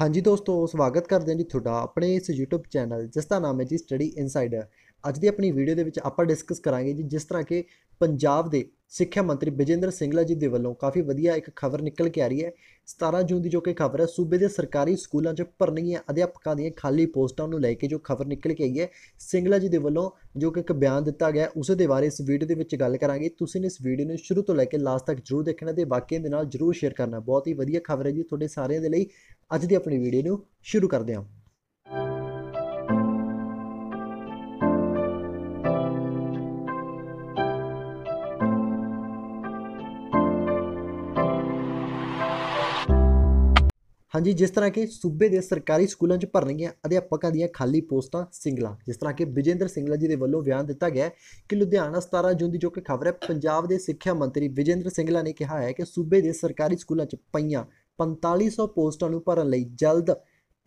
ਹਾਂਜੀ ਦੋਸਤੋ ਸਵਾਗਤ ਕਰਦੇ ਹਾਂ ਜੀ ਤੁਹਾਡਾ ਆਪਣੇ ਇਸ YouTube ਚੈਨਲ ਜਿਸ ਦਾ ਨਾਮ ਹੈ ਜੀ ਸਟੱਡੀ ਇਨਸਾਈਡਰ ਅੱਜ ਦੀ ਆਪਣੀ ਵੀਡੀਓ ਦੇ ਵਿੱਚ ਆਪਾਂ ਡਿਸਕਸ ਕਰਾਂਗੇ ਜੀ ਜਿਸ ਤਰ੍ਹਾਂ ਕਿ ਪੰਜਾਬ ਦੇ ਸਿੱਖਿਆ ਮੰਤਰੀ ਵਿਜੇਂਦਰ ਸਿੰਘਲਾ ਜੀ ਦੇ ਵੱਲੋਂ ਕਾਫੀ ਵਧੀਆ ਇੱਕ ਖਬਰ ਨਿਕਲ ਕੇ ਆ ਰਹੀ ਹੈ 17 ਜੂਨ ਦੀ ਜੋ ਕਿ ਖਬਰ ਹੈ ਸੂਬੇ ਦੇ ਸਰਕਾਰੀ ਸਕੂਲਾਂ 'ਚ ਭਰਨੀਆਂ ਅਧਿਆਪਕਾਂ ਦੀਆਂ ਖਾਲੀ ਪੋਸਟਾਂ ਨੂੰ ਲੈ ਕੇ ਜੋ ਖਬਰ ਨਿਕਲ ਕੇ ਆਈ ਹੈ ਸਿੰਘਲਾ ਜੀ ਦੇ ਵੱਲੋਂ ਜੋ ਕਿ ਇੱਕ ਬਿਆਨ ਦਿੱਤਾ ਗਿਆ ਉਸ ਦੇ ਬਾਰੇ ਇਸ ਵੀਡੀਓ ਦੇ ਵਿੱਚ ਗੱਲ ਕਰਾਂਗੇ ਤੁਸੀਂ ਇਸ ਵੀਡੀਓ ਨੂੰ ਸ਼ੁਰੂ ਤੋਂ ਲੈ ਕੇ ਲਾਸਟ ਤੱਕ ਜਰੂਰ ਦੇਖਣਾ ਤੇ ਬਾਕੀਆਂ ਦੇ ਨਾਲ ਜਰੂਰ ਸ਼ੇਅਰ ਕਰਨਾ ਬਹੁਤ ਹੀ ਵਧੀਆ ਖਬਰ ਹੈ ਜੀ ਤੁਹਾਡੇ ਸਾਰਿਆਂ ਦੇ ਲਈ ਅੱਜ ਦੀ ਆਪਣੀ ਵੀਡੀਓ ਨੂੰ ਸ਼ੁਰੂ ਕਰਦੇ ਹਾਂ ਹਾਂਜੀ ਜਿਸ ਤਰ੍ਹਾਂ ਕਿ ਸੂਬੇ ਦੇ ਸਰਕਾਰੀ ਸਕੂਲਾਂ 'ਚ ਭਰਨਗੀਆਂ ਅਧਿਆਪਕਾਂ ਦੀਆਂ ਖਾਲੀ ਪੋਸਟਾਂ ਸਿੰਗਲਾ ਜਿਸ ਤਰ੍ਹਾਂ ਕਿ ਵਿਜੇਂਦਰ ਸਿੰਗਲਾ ਜੀ ਦੇ ਵੱਲੋਂ ਬਿਆਨ ਦਿੱਤਾ ਗਿਆ ਕਿ ਲੁਧਿਆਣਾ 17 ਜੂਨ ਦੀ ਜੋ ਕਿ ਖਬਰ ਹੈ ਪੰਜਾਬ ਦੇ ਸਿੱਖਿਆ ਮੰਤਰੀ ਵਿਜੇਂਦਰ ਸਿੰਗਲਾ ਨੇ ਕਿਹਾ ਹੈ ਕਿ ਸੂਬੇ ਦੇ ਸਰਕਾਰੀ ਸਕੂਲਾਂ 'ਚ ਪਈਆਂ 4500 ਪੋਸਟਾਂ ਨੂੰ ਭਰਨ ਲਈ ਜਲਦ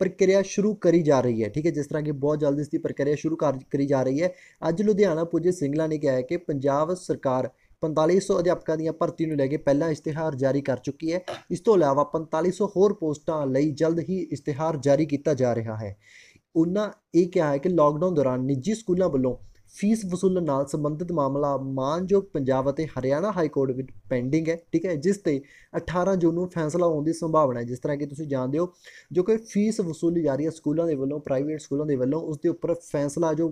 ਪ੍ਰਕਿਰਿਆ ਸ਼ੁਰੂ ਕਰੀ ਜਾ ਰਹੀ ਹੈ ਠੀਕ ਹੈ ਜਿਸ ਤਰ੍ਹਾਂ ਕਿ ਬਹੁਤ ਜਲਦੀ ਇਸ ਦੀ ਪ੍ਰਕਿਰਿਆ ਸ਼ੁਰੂ ਕਰੀ ਜਾ ਰਹੀ ਹੈ ਅੱਜ ਲੁਧਿਆਣਾ ਪੁੱਜੇ ਸਿੰਗਲਾ ਨੇ ਕਿਹਾ ਹੈ ਕਿ ਪੰਜਾਬ ਸਰਕਾਰ 4500 ਅਧਿਆਪਕਾਂ ਦੀਆਂ ਭਰਤੀ ਨੂੰ ਲੈ ਕੇ ਪਹਿਲਾ ਇਸ਼ਤਿਹਾਰ ਜਾਰੀ ਕਰ ਚੁੱਕੀ ਹੈ ਇਸ ਤੋਂ ਇਲਾਵਾ 4500 ਹੋਰ ਪੋਸਟਾਂ ਲਈ ਜਲਦ ਹੀ ਇਸ਼ਤਿਹਾਰ ਜਾਰੀ ਕੀਤਾ ਜਾ ਰਿਹਾ ਹੈ ਉਹਨਾਂ ਇਹ ਕਿਹਾ ਹੈ ਕਿ ਲਾਕਡਾਊਨ ਦੌਰਾਨ ਨਿੱਜੀ ਸਕੂਲਾਂ ਵੱਲੋਂ ਫੀਸ ਵਸੂਲਣ ਨਾਲ ਸੰਬੰਧਿਤ ਮਾਮਲਾ ਮਾਨਯੋਗ ਪੰਜਾਬ ਅਤੇ ਹਰਿਆਣਾ ਹਾਈ ਕੋਰਟ ਵਿੱਚ ਪੈਂਡਿੰਗ ਹੈ ਠੀਕ ਹੈ ਜਿਸ ਤੇ 18 ਜੂਨ ਨੂੰ ਫੈਸਲਾ ਆਉਣ ਦੀ ਸੰਭਾਵਨਾ ਹੈ ਜਿਸ ਤਰ੍ਹਾਂ ਕਿ ਤੁਸੀਂ ਜਾਣਦੇ ਹੋ ਜੋ ਕਿ ਫੀਸ ਵਸੂਲੀ ਜਾ ਰਹੀ ਹੈ ਸਕੂਲਾਂ ਦੇ ਵੱਲੋਂ ਪ੍ਰਾਈਵੇਟ ਸਕੂਲਾਂ ਦੇ ਵੱਲੋਂ ਉਸ ਦੇ ਉੱਪਰ ਫੈਸਲਾ ਜੋ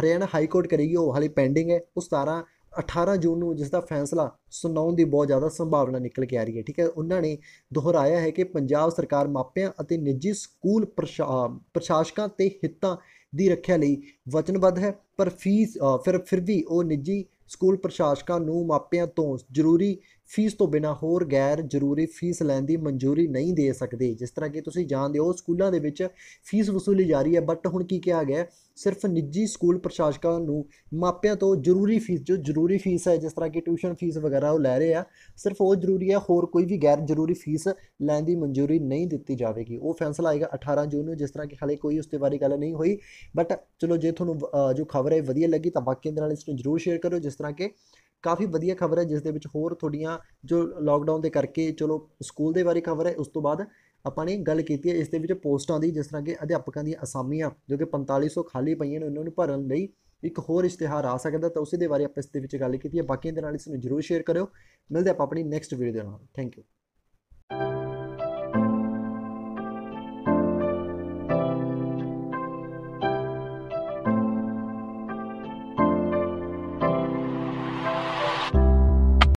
ਹਰਿਆਣਾ ਹਾਈ ਕੋਰਟ ਕਰੇਗੀ ਉਹ ਹਾਲੇ ਪੈਂਡਿੰਗ ਹੈ ਉਹ 17 18 ਜੂਨ ਨੂੰ ਜਿਸ ਦਾ ਫੈਸਲਾ ਸੁਣਾਉਣ ਦੀ ਬਹੁਤ ਜ਼ਿਆਦਾ ਸੰਭਾਵਨਾ ਨਿਕਲ ਕੇ ਆ ਰਹੀ ਹੈ ਠੀਕ ਹੈ ਉਹਨਾਂ ਨੇ ਦੁਹਰਾਇਆ ਹੈ ਕਿ ਪੰਜਾਬ ਸਰਕਾਰ ਮਾਪਿਆਂ ਅਤੇ ਨਿੱਜੀ ਸਕੂਲ ਪ੍ਰਸ਼ਾਸਕਾਂ ਤੇ ਹਿੱਤਾਂ ਦੀ ਰੱਖਿਆ ਲਈ ਵਚਨਬੱਧ ਹੈ ਪਰ ਫੀਸ ਫਿਰ ਫਿਰ ਵੀ ਉਹ ਨਿੱਜੀ ਸਕੂਲ ਪ੍ਰਸ਼ਾਸਕਾਂ ਨੂੰ ਮਾਪਿਆਂ ਤੋਂ ਜ਼ਰੂਰੀ ਫੀਸ ਤੋਂ ਬਿਨਾ ਹੋਰ ਗੈਰ ਜ਼ਰੂਰੀ ਫੀਸ ਲੈਣ ਦੀ ਮਨਜ਼ੂਰੀ ਨਹੀਂ ਦੇ ਸਕਦੇ ਜਿਸ ਤਰ੍ਹਾਂ ਕਿ ਤੁਸੀਂ ਜਾਣਦੇ ਹੋ ਸਕੂਲਾਂ ਦੇ ਵਿੱਚ ਫੀਸ ਵਸੂਲੀ ਜਾ ਰਹੀ ਹੈ ਬਟ ਹੁਣ ਕੀ ਕਿਹਾ ਗਿਆ ਸਿਰਫ ਨਿੱਜੀ ਸਕੂਲ ਪ੍ਰਸ਼ਾਸਕਾਂ ਨੂੰ ਮਾਪਿਆਂ ਤੋਂ ਜ਼ਰੂਰੀ ਫੀਸ ਜੋ ਜ਼ਰੂਰੀ ਫੀਸ ਹੈ ਜਿਸ ਤਰ੍ਹਾਂ ਕਿ ਟਿਊਸ਼ਨ ਫੀਸ ਵਗੈਰਾ ਉਹ ਲੈ ਰਹੇ ਆ ਸਿਰਫ ਉਹ ਜ਼ਰੂਰੀ ਹੈ ਹੋਰ ਕੋਈ ਵੀ ਗੈਰ ਜ਼ਰੂਰੀ ਫੀਸ ਲੈਣ ਦੀ ਮਨਜ਼ੂਰੀ ਨਹੀਂ ਦਿੱਤੀ ਜਾਵੇਗੀ ਉਹ ਫੈਸਲਾ ਆਏਗਾ 18 ਜੂਨ ਨੂੰ ਜਿਸ ਤਰ੍ਹਾਂ ਕਿ ਹਾਲੇ ਕੋਈ ਉਸ ਤੇ ਬਾਰੇ ਗੱਲ ਨਹੀਂ ਹੋਈ ਬਟ ਚਲੋ ਜੇ ਤੁਹਾਨੂੰ ਜੋ ਖਬਰ ਹੈ ਵਧੀਆ ਲੱਗੀ ਤਾਂ ਬਾਕੀ ਦੇ ਨਾਲ ਇਸ ਨੂੰ ਜ਼ਰੂਰ ਸ਼ੇਅਰ ਕਰੋ ਜਿਸ ਤਰ੍ਹਾਂ ਕਿ ਕਾਫੀ ਵਧੀਆ ਖਬਰ ਹੈ ਜਿਸ ਦੇ ਵਿੱਚ ਹੋਰ ਤੁਹਾਡੀਆਂ ਜੋ ਲਾਕਡਾਊਨ ਦੇ ਕਰਕੇ ਚਲੋ ਸਕੂਲ ਦੇ ਬਾਰੇ ਖਬਰ ਹੈ ਉਸ ਤੋਂ ਬਾਅਦ ਆਪਾਂ ਨੇ ਗੱਲ ਕੀਤੀ ਹੈ ਇਸ ਦੇ ਵਿੱਚ ਪੋਸਟਾਂ ਦੀ ਜਿਸ ਤਰ੍ਹਾਂ ਕਿ ਅਧਿਆਪਕਾਂ ਦੀਆਂ ਅਸਾਮੀਆਂ ਜੋ ਕਿ 4500 ਖਾਲੀ ਪਈਆਂ ਨੇ ਉਹਨਾਂ ਨੂੰ ਭਰਨ ਲਈ ਇੱਕ ਹੋਰ ਇਸ਼ਤਿਹਾਰ ਆ ਸਕਦਾ ਤਾਂ ਉਸੇ ਦੇ ਬਾਰੇ ਆਪਾਂ ਇਸ ਦੇ ਵਿੱਚ ਗੱਲ ਕੀਤੀ ਹੈ ਬਾਕੀਆਂ ਦੇ ਨਾਲ ਇਸ ਨੂੰ ਜਰੂਰ ਸ਼ੇਅਰ ਕਰਿਓ ਮਿਲਦੇ ਆਪਾਂ ਆਪਣੀ ਨੈਕਸਟ ਵੀਡੀਓ ਦੇ ਨਾਲ ਥੈਂਕ ਯੂ